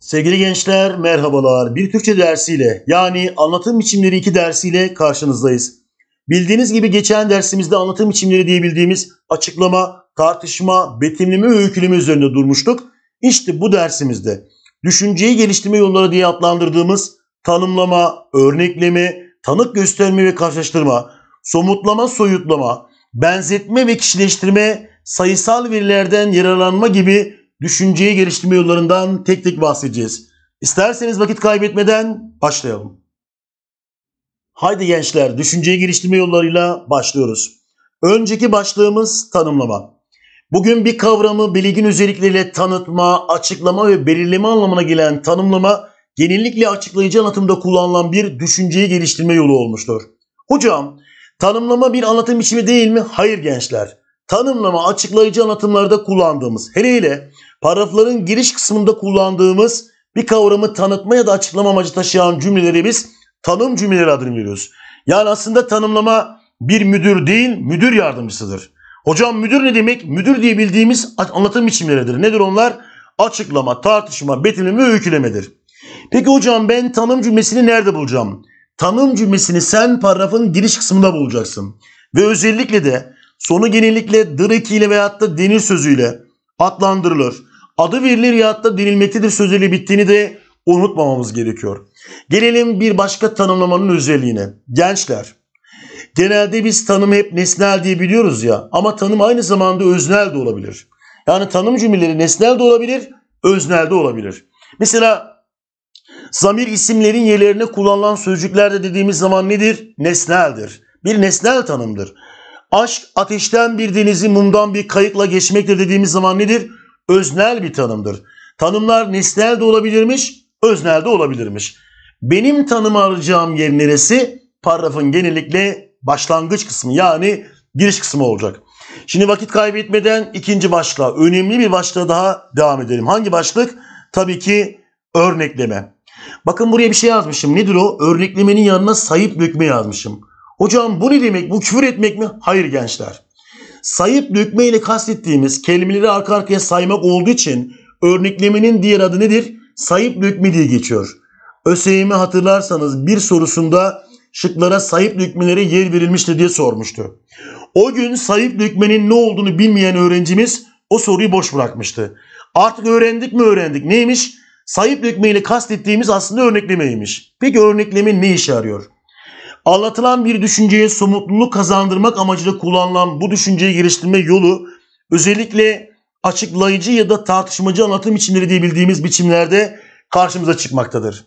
Sevgili gençler merhabalar. Bir Türkçe dersiyle yani anlatım biçimleri 2 dersiyle karşınızdayız. Bildiğiniz gibi geçen dersimizde anlatım biçimleri diyebildiğimiz açıklama, tartışma, betimleme ve öyküleme üzerinde durmuştuk. İşte bu dersimizde düşünceyi geliştirme yolları diye adlandırdığımız tanımlama, örnekleme, tanık gösterme ve karşılaştırma, somutlama, soyutlama, benzetme ve kişileştirme, sayısal verilerden yararlanma gibi düşünceyi geliştirme yollarından tek tek bahsedeceğiz. İsterseniz vakit kaybetmeden başlayalım. Haydi gençler düşünceyi geliştirme yollarıyla başlıyoruz. Önceki başlığımız tanımlama. Bugün bir kavramı bilgin özellikleriyle tanıtma, açıklama ve belirleme anlamına gelen tanımlama genellikle açıklayıcı anlatımda kullanılan bir düşünceyi geliştirme yolu olmuştur. Hocam tanımlama bir anlatım biçimi değil mi? Hayır gençler. Tanımlama açıklayıcı anlatımlarda kullandığımız hele hele paragrafların giriş kısmında kullandığımız bir kavramı tanıtma ya da açıklama amacı taşıyan cümleleri biz tanım cümleleri adını veriyoruz. Yani aslında tanımlama bir müdür değil, müdür yardımcısıdır. Hocam müdür ne demek? Müdür diye bildiğimiz anlatım biçimleridir. Nedir onlar? Açıklama, tartışma, betimleme, öykülemedir. Peki hocam ben tanım cümlesini nerede bulacağım? Tanım cümlesini sen paragrafın giriş kısmında bulacaksın. Ve özellikle de sonu genellikle dır ekiyle veyahut da denir sözüyle adlandırılır adı verilir ya da dinilmektedir sözüyle bittiğini de unutmamamız gerekiyor. Gelelim bir başka tanımlamanın özelliğine. Gençler. Genelde biz tanımı hep nesnel diye biliyoruz ya ama tanım aynı zamanda öznel de olabilir. Yani tanım cümleleri nesnel de olabilir, öznel de olabilir. Mesela zamir isimlerin yerlerine kullanılan sözcüklerde dediğimiz zaman nedir? Nesneldir. Bir nesnel tanımdır. Aşk ateşten bir denizi mumdan bir kayıkla geçmekle dediğimiz zaman nedir? öznel bir tanımdır. Tanımlar nesnel de olabilirmiş, öznel de olabilirmiş. Benim tanım alacağım yer neresi? Paragrafın genellikle başlangıç kısmı yani giriş kısmı olacak. Şimdi vakit kaybetmeden ikinci başlığa, önemli bir başlığa daha devam edelim. Hangi başlık? Tabii ki örnekleme. Bakın buraya bir şey yazmışım. Nedir o? Örneklemenin yanına sayıp dökme yazmışım. Hocam bu ne demek? Bu küfür etmek mi? Hayır gençler sayıp dökme ile kastettiğimiz kelimeleri arka arkaya saymak olduğu için örneklemenin diğer adı nedir? Sayıp dökme diye geçiyor. ÖSYM hatırlarsanız bir sorusunda şıklara sayıp dökmelere yer verilmiştir diye sormuştu. O gün sayıp dökmenin ne olduğunu bilmeyen öğrencimiz o soruyu boş bırakmıştı. Artık öğrendik mi öğrendik. Neymiş? Sayıp dökme ile kastettiğimiz aslında örneklemeymiş. Peki örnekleme ne işe yarıyor? Anlatılan bir düşünceye somutluluk kazandırmak amacıyla kullanılan bu düşünceyi geliştirme yolu özellikle açıklayıcı ya da tartışmacı anlatım biçimleri diye bildiğimiz biçimlerde karşımıza çıkmaktadır.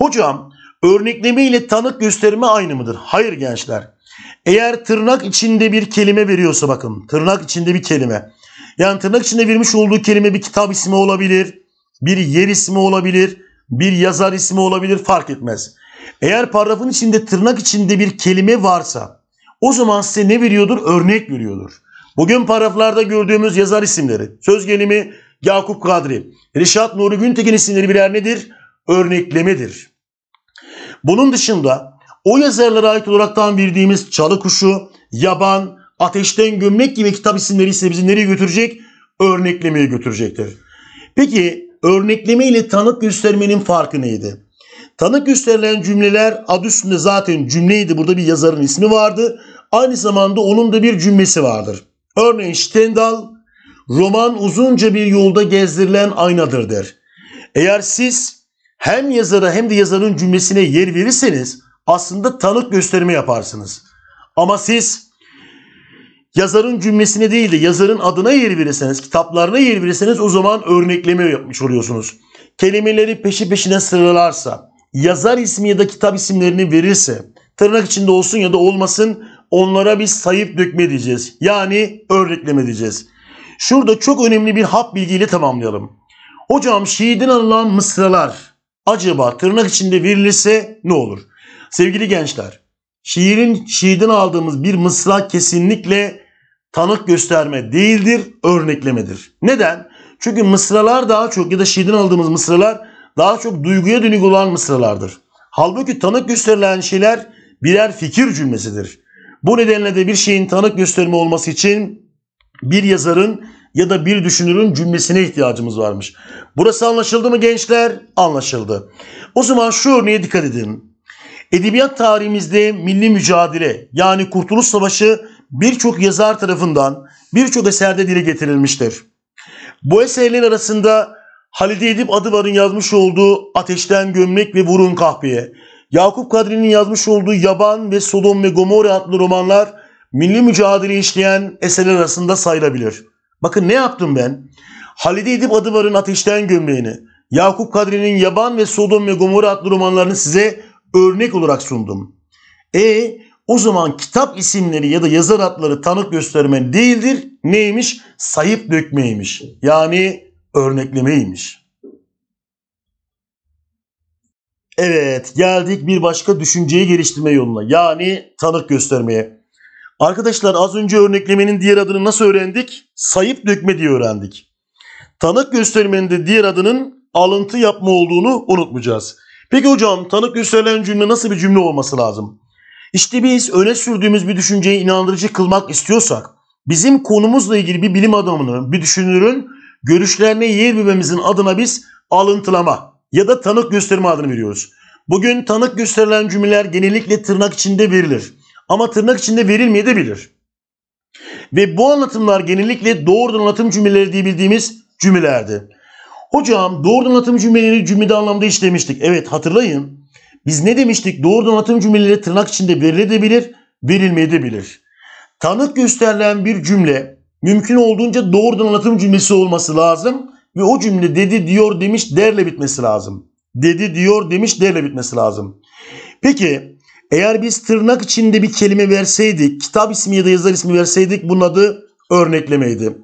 Hocam örnekleme ile tanık gösterme aynı mıdır? Hayır gençler. Eğer tırnak içinde bir kelime veriyorsa bakın tırnak içinde bir kelime. Yani tırnak içinde vermiş olduğu kelime bir kitap ismi olabilir, bir yer ismi olabilir, bir yazar ismi olabilir fark etmez. Eğer paragrafın içinde tırnak içinde bir kelime varsa o zaman size ne veriyordur? Örnek veriyordur. Bugün paragraflarda gördüğümüz yazar isimleri, söz gelimi Yakup Kadri, Reşat Nuri Güntekin isimleri birer nedir? Örneklemedir. Bunun dışında o yazarlara ait olaraktan bildiğimiz Çalı Kuşu, Yaban, Ateşten Gömlek gibi kitap isimleri ise bizi nereye götürecek? Örneklemeye götürecektir. Peki örnekleme ile tanık göstermenin farkı neydi? Tanık gösterilen cümleler adı üstünde zaten cümleydi. Burada bir yazarın ismi vardı. Aynı zamanda onun da bir cümlesi vardır. Örneğin Stendhal roman uzunca bir yolda gezdirilen aynadır der. Eğer siz hem yazara hem de yazarın cümlesine yer verirseniz aslında tanık gösterimi yaparsınız. Ama siz yazarın cümlesine değil de yazarın adına yer verirseniz, kitaplarına yer verirseniz o zaman örnekleme yapmış oluyorsunuz. Kelimeleri peşi peşine sıralarsa, yazar ismi ya da kitap isimlerini verirse tırnak içinde olsun ya da olmasın onlara bir sayıp dökme diyeceğiz. Yani örnekleme diyeceğiz. Şurada çok önemli bir hap bilgiyle tamamlayalım. Hocam şiirden alınan mısralar acaba tırnak içinde verilirse ne olur? Sevgili gençler, şiirin şiirden aldığımız bir mısra kesinlikle tanık gösterme değildir, örneklemedir. Neden? Çünkü mısralar daha çok ya da şiirden aldığımız mısralar daha çok duyguya dönük olan mısralardır. Halbuki tanık gösterilen şeyler birer fikir cümlesidir. Bu nedenle de bir şeyin tanık gösterme olması için bir yazarın ya da bir düşünürün cümlesine ihtiyacımız varmış. Burası anlaşıldı mı gençler? Anlaşıldı. O zaman şu örneğe dikkat edin. Edebiyat tarihimizde milli mücadele yani Kurtuluş Savaşı birçok yazar tarafından birçok eserde dile getirilmiştir. Bu eserler arasında Halide Edip Adıvar'ın yazmış olduğu Ateşten Gömlek ve Vurun Kahpeye, Yakup Kadri'nin yazmış olduğu Yaban ve Sodom ve Gomorra adlı romanlar milli mücadele işleyen eserler arasında sayılabilir. Bakın ne yaptım ben? Halide Edip Adıvar'ın Ateşten Gömleğini, Yakup Kadri'nin Yaban ve Sodom ve Gomorra adlı romanlarını size örnek olarak sundum. E o zaman kitap isimleri ya da yazar adları tanık gösterme değildir. Neymiş? Sayıp dökmeymiş. Yani örneklemeymiş. Evet geldik bir başka düşünceyi geliştirme yoluna yani tanık göstermeye. Arkadaşlar az önce örneklemenin diğer adını nasıl öğrendik? Sayıp dökme diye öğrendik. Tanık göstermenin de diğer adının alıntı yapma olduğunu unutmayacağız. Peki hocam tanık gösterilen cümle nasıl bir cümle olması lazım? İşte biz öne sürdüğümüz bir düşünceyi inandırıcı kılmak istiyorsak bizim konumuzla ilgili bir bilim adamının, bir düşünürün görüşlerini yeğbilmemizin adına biz alıntılama ya da tanık gösterme adını veriyoruz. Bugün tanık gösterilen cümleler genellikle tırnak içinde verilir. Ama tırnak içinde verilmeyebilir. Ve bu anlatımlar genellikle doğrudan anlatım cümleleri diye bildiğimiz cümlelerdi. Hocam doğrudan anlatım cümleleri cümlede anlamda işlemiştik. Evet hatırlayın. Biz ne demiştik? Doğrudan anlatım cümleleri tırnak içinde verilebilir, verilmeyebilir. Tanık gösterilen bir cümle mümkün olduğunca doğrudan anlatım cümlesi olması lazım. Ve o cümle dedi diyor demiş derle bitmesi lazım. Dedi diyor demiş derle bitmesi lazım. Peki eğer biz tırnak içinde bir kelime verseydik, kitap ismi ya da yazar ismi verseydik bunun adı örneklemeydi.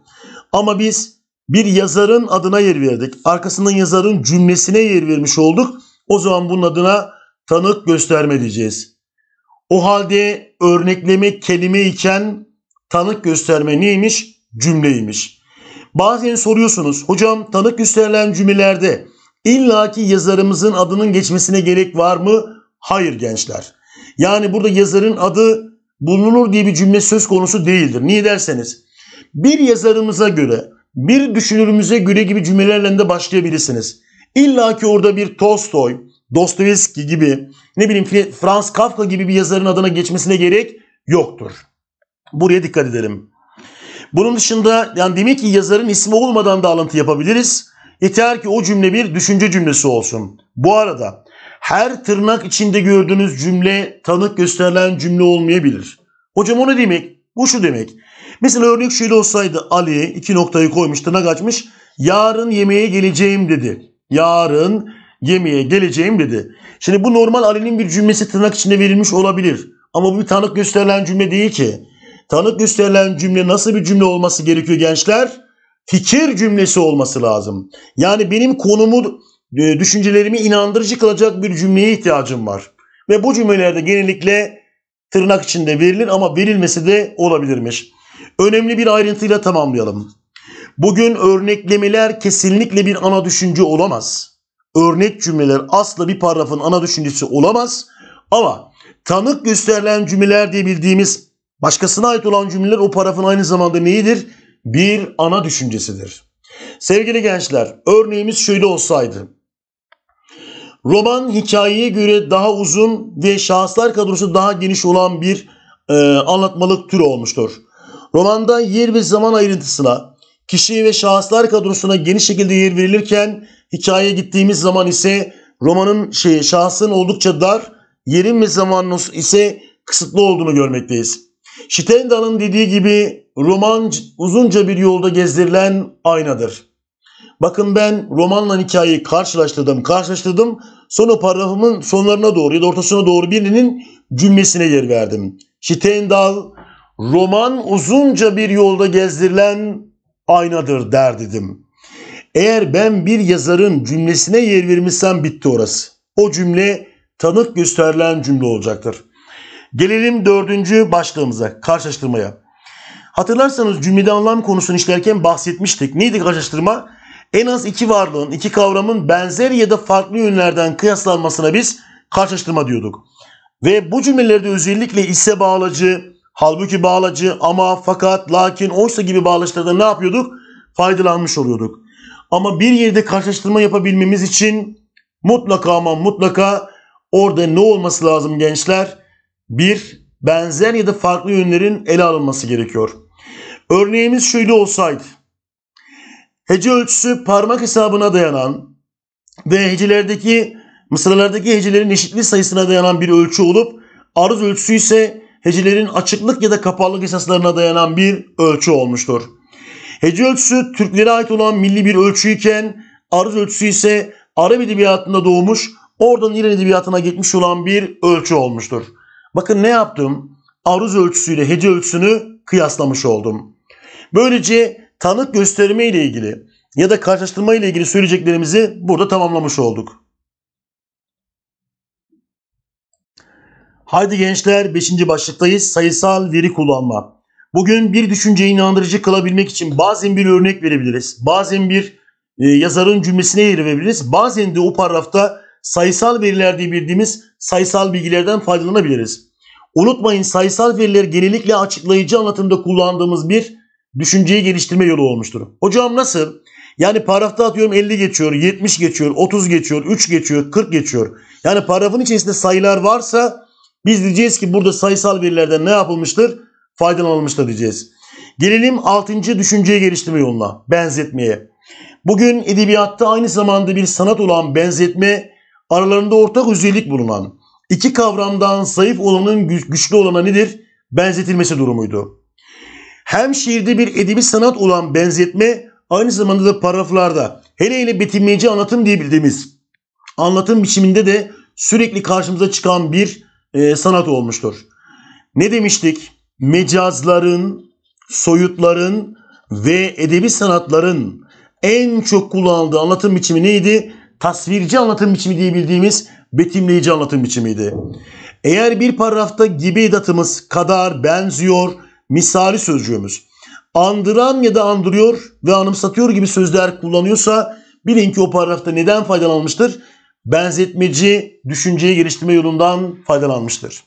Ama biz bir yazarın adına yer verdik. Arkasından yazarın cümlesine yer vermiş olduk. O zaman bunun adına tanık gösterme diyeceğiz. O halde örnekleme kelime iken Tanık gösterme neymiş? Cümleymiş. Bazen soruyorsunuz hocam tanık gösterilen cümlelerde illaki yazarımızın adının geçmesine gerek var mı? Hayır gençler. Yani burada yazarın adı bulunur diye bir cümle söz konusu değildir. Niye derseniz bir yazarımıza göre bir düşünürümüze göre gibi cümlelerle de başlayabilirsiniz. İlla ki orada bir Tolstoy, Dostoyevski gibi ne bileyim Franz Kafka gibi bir yazarın adına geçmesine gerek yoktur. Buraya dikkat edelim. Bunun dışında yani demek ki yazarın ismi olmadan da alıntı yapabiliriz. Yeter ki o cümle bir düşünce cümlesi olsun. Bu arada her tırnak içinde gördüğünüz cümle tanık gösterilen cümle olmayabilir. Hocam o ne demek? Bu şu demek. Mesela örnek şöyle olsaydı Ali iki noktayı koymuş tırnak açmış. Yarın yemeğe geleceğim dedi. Yarın yemeğe geleceğim dedi. Şimdi bu normal Ali'nin bir cümlesi tırnak içinde verilmiş olabilir. Ama bu bir tanık gösterilen cümle değil ki. Tanık gösterilen cümle nasıl bir cümle olması gerekiyor gençler? Fikir cümlesi olması lazım. Yani benim konumu, e, düşüncelerimi inandırıcı kılacak bir cümleye ihtiyacım var. Ve bu cümlelerde genellikle tırnak içinde verilir ama verilmesi de olabilirmiş. Önemli bir ayrıntıyla tamamlayalım. Bugün örneklemeler kesinlikle bir ana düşünce olamaz. Örnek cümleler asla bir paragrafın ana düşüncesi olamaz. Ama tanık gösterilen cümleler diye bildiğimiz Başkasına ait olan cümleler o parafın aynı zamanda neyidir? Bir ana düşüncesidir. Sevgili gençler, örneğimiz şöyle olsaydı. Roman hikayeye göre daha uzun ve şahıslar kadrosu daha geniş olan bir e, anlatmalık türü olmuştur. Romanda yer ve zaman ayrıntısına, kişi ve şahıslar kadrosuna geniş şekilde yer verilirken hikayeye gittiğimiz zaman ise romanın şey, şahsın oldukça dar, yerin ve zamanın ise kısıtlı olduğunu görmekteyiz. Stendhal'ın dediği gibi roman uzunca bir yolda gezdirilen aynadır. Bakın ben romanla hikayeyi karşılaştırdım, karşılaştırdım. Sonra paragrafımın sonlarına doğru ya da ortasına doğru birinin cümlesine yer verdim. Stendhal roman uzunca bir yolda gezdirilen aynadır der dedim. Eğer ben bir yazarın cümlesine yer vermişsem bitti orası. O cümle tanık gösterilen cümle olacaktır. Gelelim dördüncü başlığımıza karşılaştırmaya. Hatırlarsanız cümlede anlam konusunu işlerken bahsetmiştik. Neydi karşılaştırma? En az iki varlığın, iki kavramın benzer ya da farklı yönlerden kıyaslanmasına biz karşılaştırma diyorduk. Ve bu cümlelerde özellikle ise bağlacı, halbuki bağlacı, ama, fakat, lakin, oysa gibi bağlaçlarda ne yapıyorduk? Faydalanmış oluyorduk. Ama bir yerde karşılaştırma yapabilmemiz için mutlaka ama mutlaka orada ne olması lazım gençler? bir benzer ya da farklı yönlerin ele alınması gerekiyor. Örneğimiz şöyle olsaydı. Hece ölçüsü parmak hesabına dayanan ve hecelerdeki mısralardaki hecelerin eşitliği sayısına dayanan bir ölçü olup arız ölçüsü ise hecelerin açıklık ya da kapalılık esaslarına dayanan bir ölçü olmuştur. Hece ölçüsü Türklere ait olan milli bir ölçüyken, iken arız ölçüsü ise Arap edebiyatında doğmuş, oradan İran edebiyatına geçmiş olan bir ölçü olmuştur. Bakın ne yaptım? Aruz ölçüsüyle hece ölçüsünü kıyaslamış oldum. Böylece tanık gösterme ile ilgili ya da karşılaştırma ile ilgili söyleyeceklerimizi burada tamamlamış olduk. Haydi gençler 5. başlıktayız. Sayısal veri kullanma. Bugün bir düşünceyi inandırıcı kılabilmek için bazen bir örnek verebiliriz. Bazen bir e, yazarın cümlesine yer verebiliriz. Bazen de o paragrafta sayısal veriler diye bildiğimiz sayısal bilgilerden faydalanabiliriz. Unutmayın sayısal veriler genellikle açıklayıcı anlatımda kullandığımız bir düşünceyi geliştirme yolu olmuştur. Hocam nasıl? Yani paragrafta atıyorum 50 geçiyor, 70 geçiyor, 30 geçiyor, 3 geçiyor, 40 geçiyor. Yani paragrafın içerisinde sayılar varsa biz diyeceğiz ki burada sayısal verilerden ne yapılmıştır? Faydalanılmıştır diyeceğiz. Gelelim 6. düşünceyi geliştirme yoluna, benzetmeye. Bugün edebiyatta aynı zamanda bir sanat olan benzetme aralarında ortak özellik bulunan iki kavramdan zayıf olanın güçlü olana nedir? Benzetilmesi durumuydu. Hem şiirde bir edebi sanat olan benzetme aynı zamanda da paraflarda hele hele betimleyici anlatım diye anlatım biçiminde de sürekli karşımıza çıkan bir e, sanat olmuştur. Ne demiştik? Mecazların, soyutların ve edebi sanatların en çok kullanıldığı anlatım biçimi neydi? tasvirci anlatım biçimi diye bildiğimiz betimleyici anlatım biçimiydi. Eğer bir paragrafta gibi edatımız kadar, benziyor, misali sözcüğümüz andıran ya da andırıyor ve anımsatıyor gibi sözler kullanıyorsa bilin ki o paragrafta neden faydalanmıştır? Benzetmeci düşünceye geliştirme yolundan faydalanmıştır.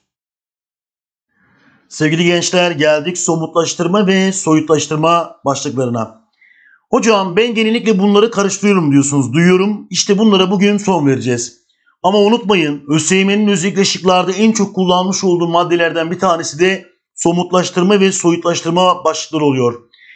Sevgili gençler geldik somutlaştırma ve soyutlaştırma başlıklarına. Hocam ben genellikle bunları karıştırıyorum diyorsunuz. Duyuyorum. İşte bunlara bugün son vereceğiz. Ama unutmayın ÖSYM'nin özellikle şıklarda en çok kullanmış olduğu maddelerden bir tanesi de somutlaştırma ve soyutlaştırma başlıkları oluyor.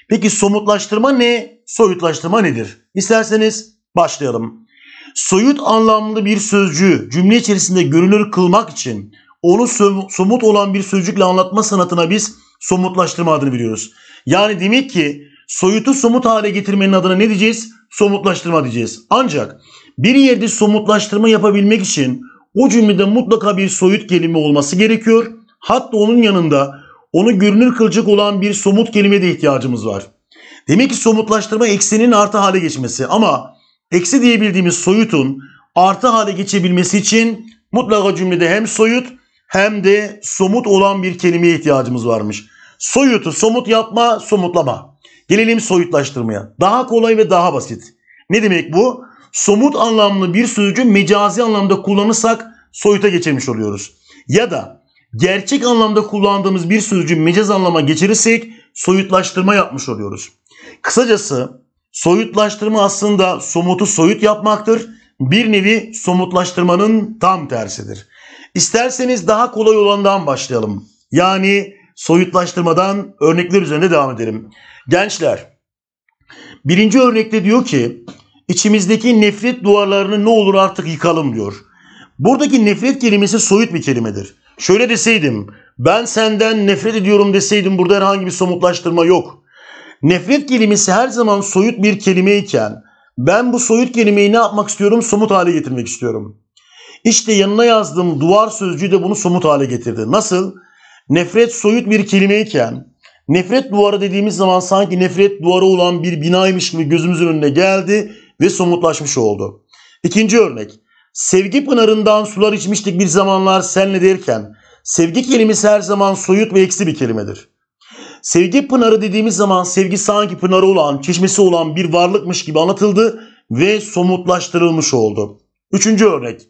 Peki somutlaştırma ne? Soyutlaştırma nedir? İsterseniz başlayalım. Soyut anlamlı bir sözcüğü cümle içerisinde görünür kılmak için onu somut olan bir sözcükle anlatma sanatına biz somutlaştırma adını biliyoruz. Yani demek ki soyutu somut hale getirmenin adına ne diyeceğiz? Somutlaştırma diyeceğiz. Ancak bir yerde somutlaştırma yapabilmek için o cümlede mutlaka bir soyut kelime olması gerekiyor. Hatta onun yanında onu görünür kılacak olan bir somut kelime de ihtiyacımız var. Demek ki somutlaştırma eksinin artı hale geçmesi ama eksi diyebildiğimiz soyutun artı hale geçebilmesi için mutlaka cümlede hem soyut hem de somut olan bir kelimeye ihtiyacımız varmış. Soyutu somut yapma, somutlama. Gelelim soyutlaştırmaya. Daha kolay ve daha basit. Ne demek bu? Somut anlamlı bir sözcü mecazi anlamda kullanırsak soyuta geçirmiş oluyoruz. Ya da gerçek anlamda kullandığımız bir sözcü mecaz anlama geçirirsek soyutlaştırma yapmış oluyoruz. Kısacası soyutlaştırma aslında somutu soyut yapmaktır. Bir nevi somutlaştırmanın tam tersidir. İsterseniz daha kolay olandan başlayalım. Yani soyutlaştırmadan örnekler üzerinde devam edelim. Gençler, birinci örnekte diyor ki içimizdeki nefret duvarlarını ne olur artık yıkalım diyor. Buradaki nefret kelimesi soyut bir kelimedir. Şöyle deseydim ben senden nefret ediyorum deseydim burada herhangi bir somutlaştırma yok. Nefret kelimesi her zaman soyut bir kelimeyken ben bu soyut kelimeyi ne yapmak istiyorum? Somut hale getirmek istiyorum. İşte yanına yazdığım duvar sözcüğü de bunu somut hale getirdi. Nasıl? Nefret soyut bir kelimeyken nefret duvarı dediğimiz zaman sanki nefret duvarı olan bir binaymış gibi gözümüzün önüne geldi ve somutlaşmış oldu. İkinci örnek. Sevgi pınarından sular içmiştik bir zamanlar senle derken sevgi kelimesi her zaman soyut ve eksi bir kelimedir. Sevgi pınarı dediğimiz zaman sevgi sanki pınarı olan, çeşmesi olan bir varlıkmış gibi anlatıldı ve somutlaştırılmış oldu. Üçüncü örnek.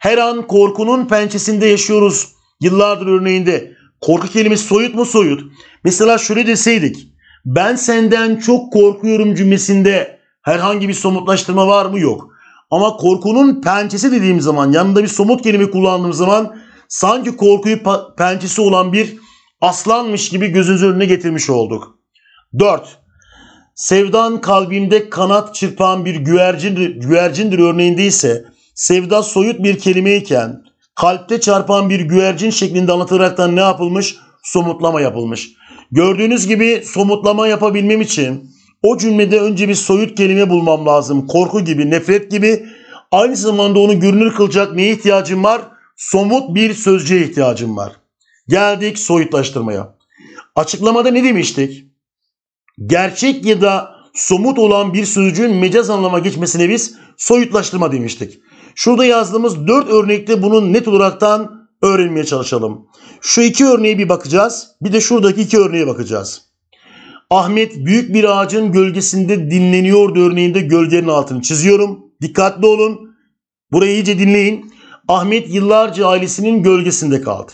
Her an korkunun pençesinde yaşıyoruz. Yıllardır örneğinde Korku kelimesi soyut mu soyut? Mesela şöyle deseydik. Ben senden çok korkuyorum cümlesinde herhangi bir somutlaştırma var mı? Yok. Ama korkunun pençesi dediğim zaman yanında bir somut kelime kullandığım zaman sanki korkuyu pençesi olan bir aslanmış gibi gözünüzün önüne getirmiş olduk. 4. Sevdan kalbimde kanat çırpan bir güvercin, güvercindir örneğinde ise sevda soyut bir kelimeyken kalpte çarpan bir güvercin şeklinde anlatılaraktan ne yapılmış? Somutlama yapılmış. Gördüğünüz gibi somutlama yapabilmem için o cümlede önce bir soyut kelime bulmam lazım. Korku gibi, nefret gibi. Aynı zamanda onu görünür kılacak neye ihtiyacım var? Somut bir sözcüğe ihtiyacım var. Geldik soyutlaştırmaya. Açıklamada ne demiştik? Gerçek ya da somut olan bir sözcüğün mecaz anlama geçmesine biz soyutlaştırma demiştik. Şurada yazdığımız 4 örnekte bunun net olaraktan öğrenmeye çalışalım. Şu iki örneğe bir bakacağız. Bir de şuradaki iki örneğe bakacağız. Ahmet büyük bir ağacın gölgesinde dinleniyordu örneğinde gölgenin altını çiziyorum. Dikkatli olun. Burayı iyice dinleyin. Ahmet yıllarca ailesinin gölgesinde kaldı.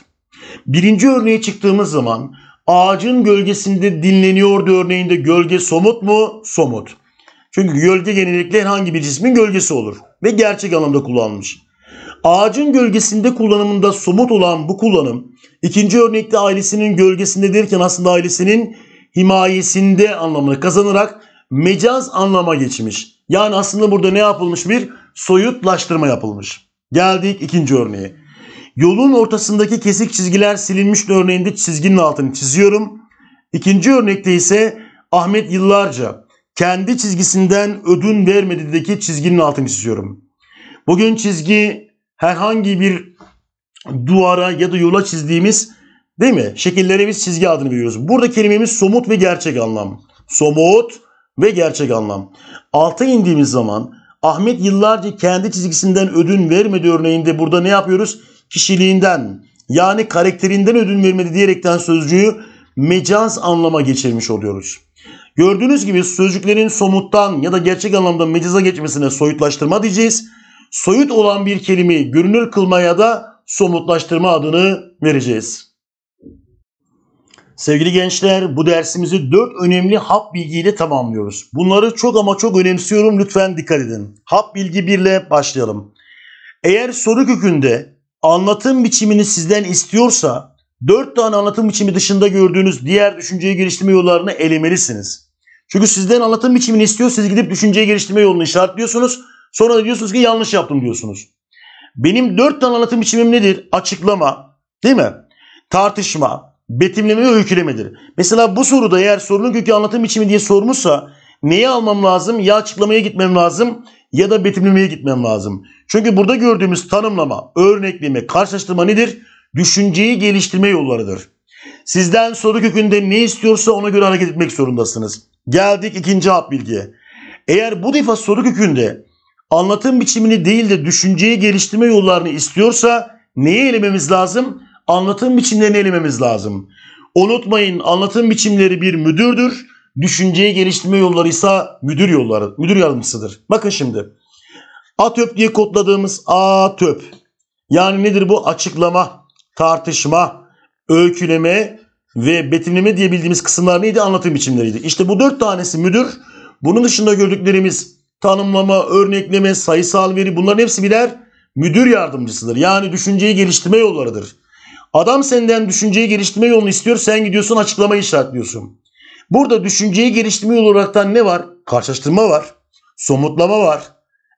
Birinci örneğe çıktığımız zaman ağacın gölgesinde dinleniyordu örneğinde gölge somut mu? Somut. Çünkü gölge genellikle herhangi bir cismin gölgesi olur ve gerçek anlamda kullanılmış. Ağacın gölgesinde kullanımında somut olan bu kullanım ikinci örnekte ailesinin gölgesinde derken aslında ailesinin himayesinde anlamını kazanarak mecaz anlama geçmiş. Yani aslında burada ne yapılmış bir soyutlaştırma yapılmış. Geldik ikinci örneğe. Yolun ortasındaki kesik çizgiler silinmiş örneğinde çizginin altını çiziyorum. İkinci örnekte ise Ahmet yıllarca kendi çizgisinden ödün vermediğindeki çizginin altını çiziyorum. Bugün çizgi herhangi bir duvara ya da yola çizdiğimiz değil mi? Şekillere biz çizgi adını veriyoruz. Burada kelimemiz somut ve gerçek anlam. Somut ve gerçek anlam. Alta indiğimiz zaman Ahmet yıllarca kendi çizgisinden ödün vermedi örneğinde burada ne yapıyoruz? Kişiliğinden yani karakterinden ödün vermedi diyerekten sözcüğü mecaz anlama geçirmiş oluyoruz. Gördüğünüz gibi sözcüklerin somuttan ya da gerçek anlamda mecaza geçmesine soyutlaştırma diyeceğiz. Soyut olan bir kelimeyi görünür kılmaya da somutlaştırma adını vereceğiz. Sevgili gençler bu dersimizi 4 önemli hap bilgiyle tamamlıyoruz. Bunları çok ama çok önemsiyorum lütfen dikkat edin. Hap bilgi 1 ile başlayalım. Eğer soru kökünde anlatım biçimini sizden istiyorsa 4 tane anlatım biçimi dışında gördüğünüz diğer düşünceyi geliştirme yollarını elemelisiniz. Çünkü sizden anlatım biçimini istiyor. Siz gidip düşünceyi geliştirme yolunu işaretliyorsunuz. Sonra da diyorsunuz ki yanlış yaptım diyorsunuz. Benim 4 tane anlatım biçimim nedir? Açıklama, değil mi? Tartışma, betimleme ve öykülemedir. Mesela bu soruda eğer sorunun kökü anlatım biçimi diye sormuşsa neyi almam lazım? Ya açıklamaya gitmem lazım ya da betimlemeye gitmem lazım. Çünkü burada gördüğümüz tanımlama, örnekleme, karşılaştırma nedir? düşünceyi geliştirme yollarıdır. Sizden soru kökünde ne istiyorsa ona göre hareket etmek zorundasınız. Geldik ikinci hap bilgiye. Eğer bu defa soru kökünde anlatım biçimini değil de düşünceyi geliştirme yollarını istiyorsa neye elememiz lazım? Anlatım biçimlerini elememiz lazım. Unutmayın anlatım biçimleri bir müdürdür. Düşünceyi geliştirme yolları ise müdür yolları, müdür yardımcısıdır. Bakın şimdi. ATÖP diye kodladığımız ATÖP. Yani nedir bu? Açıklama, tartışma, öyküleme ve betimleme diye bildiğimiz kısımlar neydi? Anlatım biçimleriydi. İşte bu dört tanesi müdür. Bunun dışında gördüklerimiz tanımlama, örnekleme, sayısal veri bunların hepsi birer müdür yardımcısıdır. Yani düşünceyi geliştirme yollarıdır. Adam senden düşünceyi geliştirme yolunu istiyor. Sen gidiyorsun açıklamayı işaretliyorsun. Burada düşünceyi geliştirme yolu olaraktan ne var? Karşılaştırma var. Somutlama var.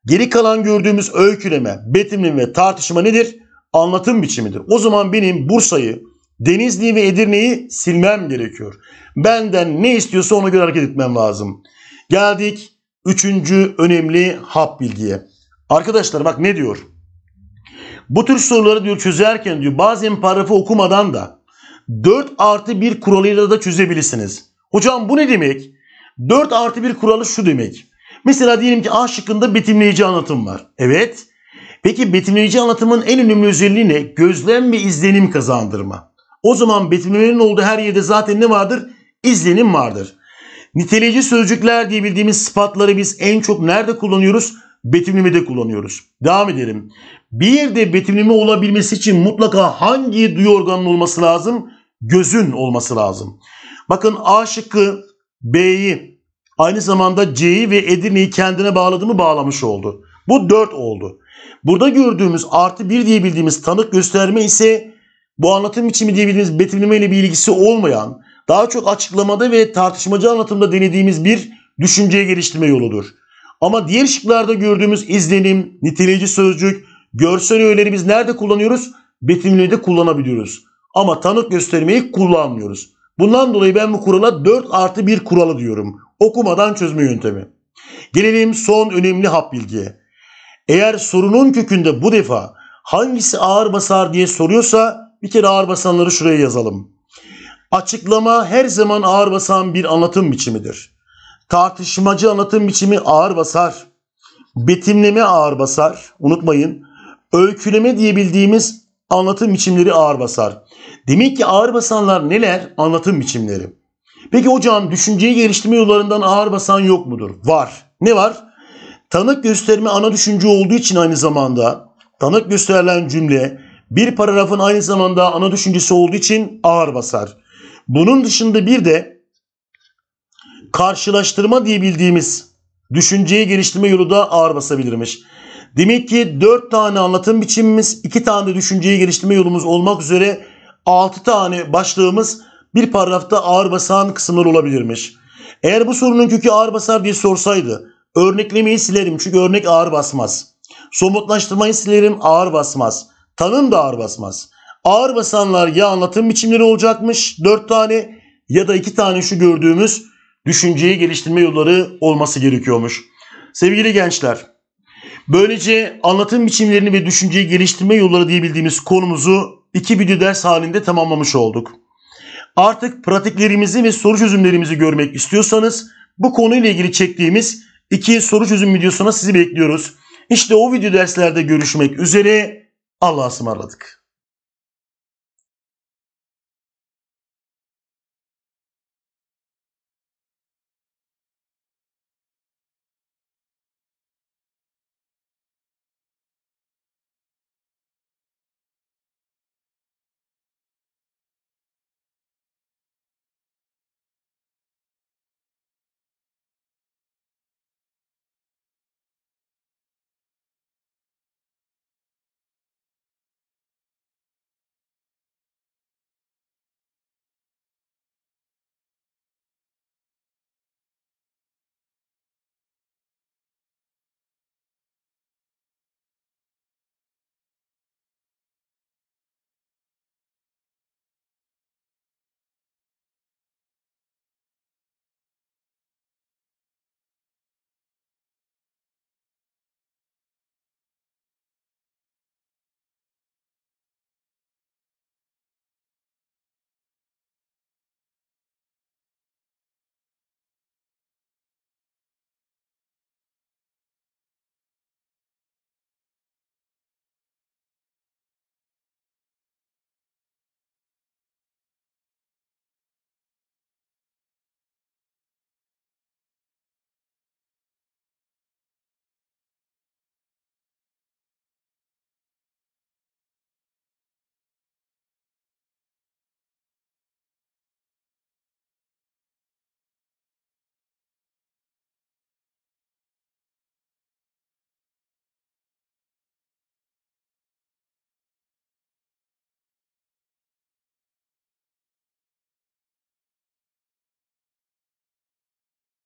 Geri kalan gördüğümüz öyküleme, betimleme, tartışma nedir? anlatım biçimidir. O zaman benim Bursa'yı, Denizli'yi ve Edirne'yi silmem gerekiyor. Benden ne istiyorsa ona göre hareket etmem lazım. Geldik üçüncü önemli hap bilgiye. Arkadaşlar bak ne diyor? Bu tür soruları diyor çözerken diyor bazen paragrafı okumadan da 4 artı 1 kuralıyla da çözebilirsiniz. Hocam bu ne demek? 4 artı 1 kuralı şu demek. Mesela diyelim ki A şıkkında betimleyici anlatım var. Evet. Peki betimleyici anlatımın en önemli özelliği ne? Gözlem ve izlenim kazandırma. O zaman betimlemenin olduğu her yerde zaten ne vardır? İzlenim vardır. Niteleyici sözcükler diye bildiğimiz sıfatları biz en çok nerede kullanıyoruz? Betimlemede kullanıyoruz. Devam edelim. Bir de betimleme olabilmesi için mutlaka hangi duyu organının olması lazım? Gözün olması lazım. Bakın A şıkkı B'yi aynı zamanda C'yi ve Edirne'yi kendine bağladı mı bağlamış oldu. Bu 4 oldu. Burada gördüğümüz artı bir diye bildiğimiz tanık gösterme ise bu anlatım biçimi diye bildiğimiz betimleme ile bir ilgisi olmayan, daha çok açıklamada ve tartışmacı anlatımda denediğimiz bir düşünceye geliştirme yoludur. Ama diğer şıklarda gördüğümüz izlenim, niteleyici sözcük, görsel öğeleri biz nerede kullanıyoruz? Betimlemede kullanabiliyoruz. Ama tanık göstermeyi kullanmıyoruz. Bundan dolayı ben bu kurala 4 artı 1 kuralı diyorum. Okumadan çözme yöntemi. Gelelim son önemli hap bilgiye. Eğer sorunun kökünde bu defa hangisi ağır basar diye soruyorsa bir kere ağır basanları şuraya yazalım. Açıklama her zaman ağır basan bir anlatım biçimidir. Tartışmacı anlatım biçimi ağır basar. Betimleme ağır basar. Unutmayın. Öyküleme diyebildiğimiz anlatım biçimleri ağır basar. Demek ki ağır basanlar neler? Anlatım biçimleri. Peki hocam düşünceyi geliştirme yollarından ağır basan yok mudur? Var. Ne var? Tanık gösterme ana düşünce olduğu için aynı zamanda tanık gösterilen cümle bir paragrafın aynı zamanda ana düşüncesi olduğu için ağır basar. Bunun dışında bir de karşılaştırma diye bildiğimiz düşünceyi geliştirme yolu da ağır basabilirmiş. Demek ki 4 tane anlatım biçimimiz, 2 tane de düşünceyi geliştirme yolumuz olmak üzere 6 tane başlığımız bir paragrafta ağır basan kısımlar olabilirmiş. Eğer bu sorunun kökü ağır basar diye sorsaydı Örneklemeyi silerim çünkü örnek ağır basmaz. Somutlaştırmayı silerim ağır basmaz. Tanım da ağır basmaz. Ağır basanlar ya anlatım biçimleri olacakmış 4 tane ya da 2 tane şu gördüğümüz düşünceyi geliştirme yolları olması gerekiyormuş. Sevgili gençler böylece anlatım biçimlerini ve düşünceyi geliştirme yolları diyebildiğimiz konumuzu iki video ders halinde tamamlamış olduk. Artık pratiklerimizi ve soru çözümlerimizi görmek istiyorsanız bu konuyla ilgili çektiğimiz 2 soru çözüm videosuna sizi bekliyoruz. İşte o video derslerde görüşmek üzere. Allah'a ısmarladık.